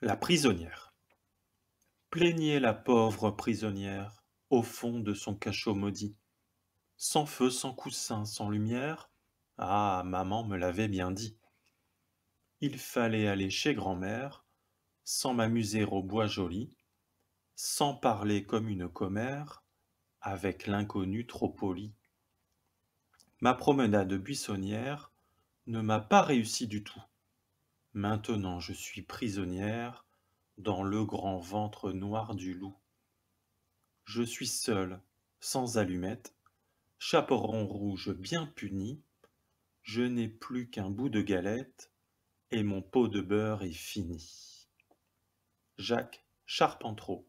La prisonnière. Plaignez la pauvre prisonnière au fond de son cachot maudit. Sans feu, sans coussin, sans lumière. Ah, maman me l'avait bien dit. Il fallait aller chez grand-mère, sans m'amuser au bois joli, sans parler comme une commère, avec l'inconnu trop poli. Ma promenade buissonnière ne m'a pas réussi du tout. Maintenant je suis prisonnière dans le grand ventre noir du loup. Je suis seule, sans allumettes, chaperon rouge bien puni, je n'ai plus qu'un bout de galette et mon pot de beurre est fini. Jacques Charpentreau